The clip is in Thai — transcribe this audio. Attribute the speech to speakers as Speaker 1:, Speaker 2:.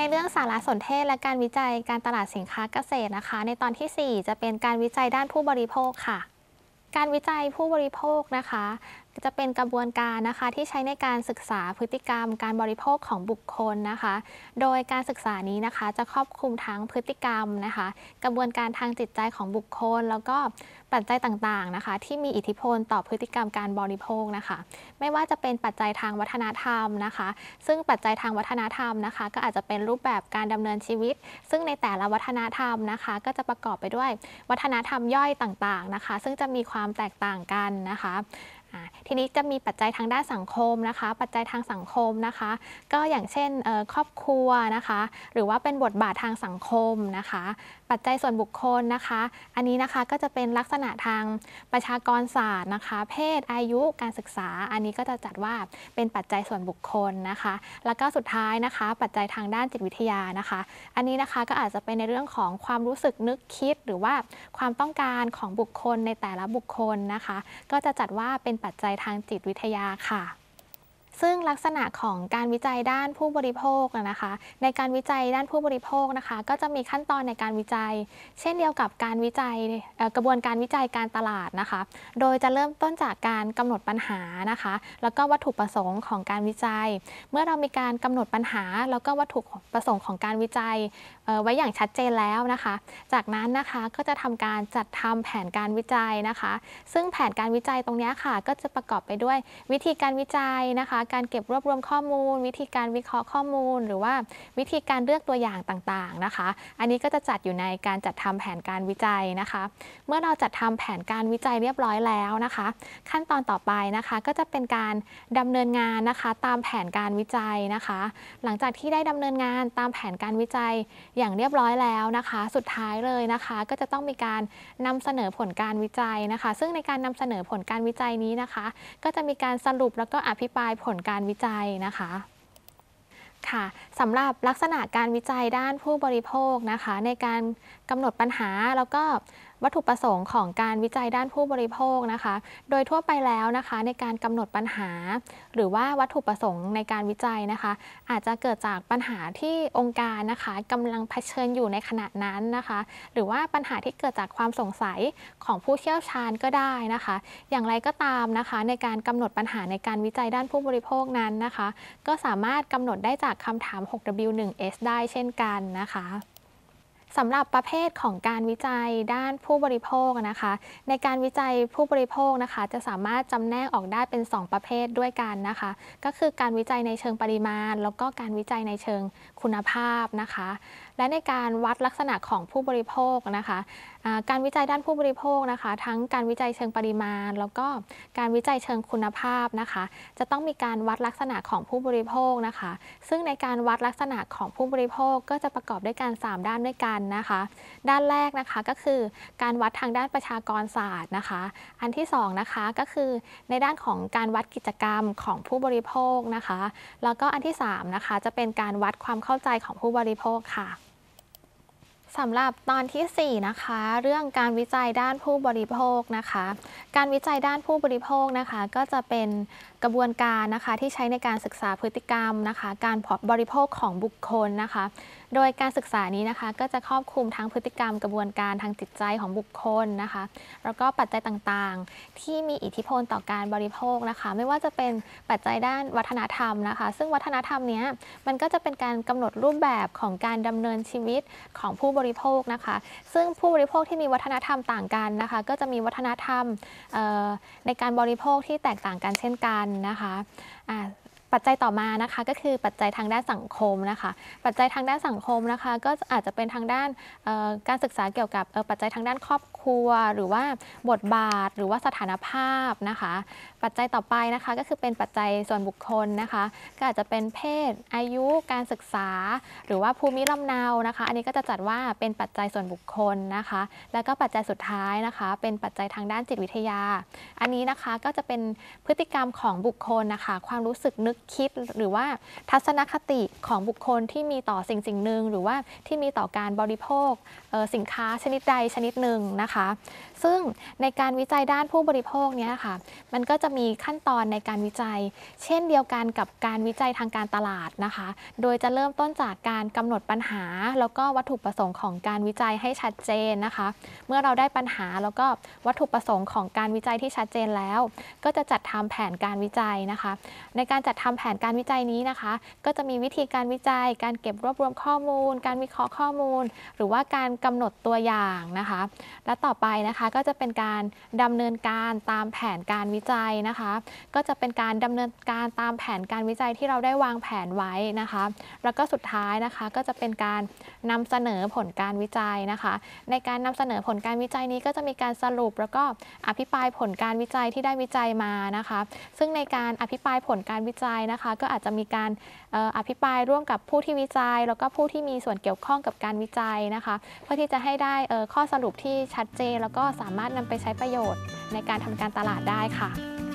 Speaker 1: ในเรื่องสารสนเทศและการวิจัยการตลาดสินค้าเกษตรนะคะ ในตอนที่ 4 จะเป็นการวิจัยด้านผู้บริโภคค่ะ การวิจัยผู้บริโภคนะคะจะเป็นกระบวนการนะคะที่ใช้ในการศึกษาพฤติกรรม การบริโภคของบุคคลนะคะ โดยการศึกษานี้นะคะจะครอบคลุมทั้งพฤติกรรมนะคะ กระบวนการทางจิตใจของบุคคล แล้วก็ปัจจัยต่างๆนะคะ ที่มีอิทธิพลต่อพฤติกรรมการบริโภคนะคะ ไม่ว่าจะเป็นปัจจัยทางวัฒนธรรมนะคะ ซึ่งปัจจัยทางวัฒนธรรมนะคะ ก็อาจจะเป็นรูปแบบการดำเนินชีวิต ซึ่งในแต่ละวัฒนธรรมนะคะ ก็จะประกอบไปด้วย วัฒนธรรมย่อยต่างๆนะคะ ซึ่งจะมีความแตกต่างกันนะคะทีนี้จะมีปัจจัยทางด้านสังคมนะคะ ปัจจัยทางสังคมนะคะ ก็อย่างเช่นครอบครัวนะคะ หรือว่าเป็นบทบาททางสังคมนะคะ ปัจจัยส่วนบุคคลนะคะ อันนี้นะคะก็จะเป็นลักษณะทางประชากรศาสตร์นะคะ เพศ อายุ การศึกษา อันนี้ก็จะจัดว่าเป็นปัจจัยส่วนบุคคลนะคะ แล้วก็สุดท้ายนะคะ ปัจจัยทางด้านจิตวิทยานะคะ อันนี้นะคะก็อาจจะเป็นในเรื่องของความรู้สึกนึกคิด หรือว่าความต้องการของบุคคลในแต่ละบุคคลนะคะ ก็จะจัดว่าเป็นปัจจัยทางจิตวิทยาค่ะซึ่งลักษณะของการวิจัยด้านผู้บริโภคนะคะ ในการวิจัยด้านผู้บริโภคนะคะก็จะมีขั้นตอนในการวิจัย เช่นเดียวกับการวิจัยกระบวนการวิจัยการตลาดนะคะโดยจะเริ่มต้นจากการกำหนดปัญหานะคะแล้วก็วัตถุประสงค์ของการวิจัย เมื่อเรามีการกำหนดปัญหา แล้วก็วัตถุประสงค์ของการวิจัยไว้อย่างชัดเจนแล้วนะคะ จากนั้นนะคะก็จะทำการจัดทำแผนการวิจัยนะคะ ซึ่งแผนการวิจัยตรงนี้ค่ะก็จะประกอบไปด้วยวิธีการวิจัยนะคะการเก็บรวบรวมข้อมูล วิธีการวิเคราะห์ข้อมูล หรือว่าวิธีการเลือกตัวอย่างต่างๆนะคะ อันนี้ก็จะจัดอยู่ในการจัดทำแผนการวิจัยนะคะ เมื่อเราจัดทำแผนการวิจัยเรียบร้อยแล้วนะคะ ขั้นตอนต่อไปนะคะก็จะเป็นการดำเนินงานนะคะตามแผนการวิจัยนะคะ หลังจากที่ได้ดำเนินงานตามแผนการวิจัยอย่างเรียบร้อยแล้วนะคะ สุดท้ายเลยนะคะ ก็จะต้องมีการนำเสนอผลการวิจัยนะคะ ซึ่งในการนำเสนอผลการวิจัยนี้นะคะ ก็จะมีการสรุปแล้วก็อภิปรายผผลการวิจัยนะคะค่ะสำหรับลักษณะการวิจัยด้านผู้บริโภคนะคะในการกำหนดปัญหาแล้วก็วัตถุประสงค์ของการวิจัยด้านผู้บริโภคนะคะ โดยทั่วไปแล้วนะคะ ในการกำหนดปัญหา หรือว่าวัตถุประสงค์ในการวิจัยนะคะ อาจจะเกิดจากปัญหาที่องค์การนะคะ กำลังเผชิญอยู่ในขณะนั้นนะคะ หรือว่าปัญหาที่เกิดจากความสงสัยของผู้เชี่ยวชาญก็ได้นะคะ อย่างไรก็ตามนะคะ ในการกำหนดปัญหาในการวิจัยด้านผู้บริโภคนั้นนะคะ ก็สามารถกำหนดได้จากคำถาม 6W1S ได้เช่นกันนะคะสำหรับประเภทของการวิจัยด้านผู้บริโภคนะคะ ในการวิจัยผู้บริโภคนะคะจะสามารถจำแนกออกได้เป็น 2 ประเภทด้วยกันนะคะ ก็คือการวิจัยในเชิงปริมาณ แล้วก็การวิจัยในเชิงคุณภาพนะคะ และในการวัดลักษณะของผู้บริโภคนะคะการวิจัยด้านผู้บริโภคนะคะ ทั้งการวิจัยเชิงปริมาณ แล้วก็การวิจัยเชิงคุณภาพนะคะ จะต้องมีการวัดลักษณะของผู้บริโภคนะคะ ซึ่งในการวัดลักษณะของผู้บริโภคก็จะประกอบด้วยการ 3 ด้านด้วยกันนะคะ ด้านแรกนะคะก็คือ การวัดทางด้านประชากรศาสตร์นะคะ อันที่2นะคะก็คือในด้านของการวัดกิจกรรมของผู้บริโภคนะคะ แล้วก็อันที่3นะคะจะเป็นการวัดความเข้าใจของผู้บริโภคค่ะสำหรับตอนที่4นะคะเรื่องการวิจัยด้านผู้บริโภคนะคะการวิจัยด้านผู้บริโภคนะคะก็จะเป็นกระบวนการนะคะที่ใช้ในการศึกษาพฤติกรรมนะคะการบริโภคของบุคคลนะคะโดยการศึกษานี้นะคะก็จะครอบคลุมทั้งพฤติกรรมกระบวนการทางจิตใจของบุคคลนะคะแล้วก็ปัจจัยต่างๆ ที่มีอิทธิพลต่อการบริโภคนะคะไม่ว่าจะเป็นปัจจัยด้านวัฒนธรรมนะคะ ซึ่งวัฒนธรรมนี้มันก็จะเป็นการกำหนดรูปแบบของการดำเนินชีวิตของผู้บริโภคนะคะซึ่งผู้บริโภคที่มีวัฒนธรรมต่างกันนะคะก็จะมีวัฒนธรรมในการบริโภคที่แตกต่างกันเช่นกันนะคะะปัจจัยต่อมานะคะก็คือปัจจัยทางด้านสังคมนะคะ ปัจจัยทางด้านสังคมนะคะก็อาจจะเป็นทางด้านการศึกษาเกี่ยวกับปัจจัยทางด้านครอบครัว หรือว่าบทบาท หรือว่าสถานภาพนะคะปัจจัยต่อไปนะคะก็คือเป็นปัจจัยส่วนบุคคลนะคะ ก็อาจจะเป็นเพศอายุการศึกษา หรือว่าภูมิลำเนานะคะ อันนี้ก็จะจัดว่าเป็นปัจจัยส่วนบุคคลนะคะ แล้วก็ปัจจัยสุดท้ายนะคะ เป็นปัจจัยทางด้านจิตวิทยา อันนี้นะคะก็จะเป็นพฤติกรรมของบุคคลนะคะความรู้สึกนึกคิดหรือว่าทัศนคติของบุคคลที่มีต่อสิ่งสิ่งหนึ่งหรือว่าที่มีต่อการบริโภคสินค้าชนิดใดชนิดหนึ่งนะคะ ซึ่งในการวิจัยด้านผู้บริโภคเนี้ยค่ะมันก็จะจะมีขั้นตอนในการวิจัย เช่นเดียวกันกับการวิจัยทางการตลาดนะคะ โดยจะเริ่มต้นจากการกำหนดปัญหา แล้วก็วัตถุประสงค์ของการวิจัยให้ชัดเจนนะคะ เมื่อเราได้ปัญหาแล้วก็วัตถุประสงค์ของการวิจัยที่ชัดเจนแล้ว ก็จะจัดทำแผนการวิจัยนะคะ ในการจัดทำแผนการวิจัยนี้นะคะ ก็จะมีวิธีการวิจัย การเก็บรวบรวมข้อมูล การวิเคราะห์ข้อมูล หรือว่าการกำหนดตัวอย่างนะคะ และต่อไปนะคะก็จะเป็นการดำเนินการตามแผนการวิจัยนะคะก็จะเป็นการดำเนินการตามแผนการวิจัยที่เราได้วางแผนไว้นะคะ แล้วก็สุดท้ายนะคะก็จะเป็นการนำเสนอผลการวิจัยนะคะ ในการนำเสนอผลการวิจัยนี้ก็จะมีการสรุป แล้วก็อภิปรายผลการวิจัยที่ได้วิจัยมานะคะ ซึ่งในการอภิปรายผลการวิจัยนะคะก็อาจจะมีการอภิปรายร่วมกับผู้ที่วิจัย แล้วก็ผู้ที่มีส่วนเกี่ยวข้องกับการวิจัยนะคะ เพื่อที่จะให้ได้ข้อสรุปที่ชัดเจนแล้วก็สามารถนำไปใช้ประโยชน์ในการทำการตลาดได้ค่ะ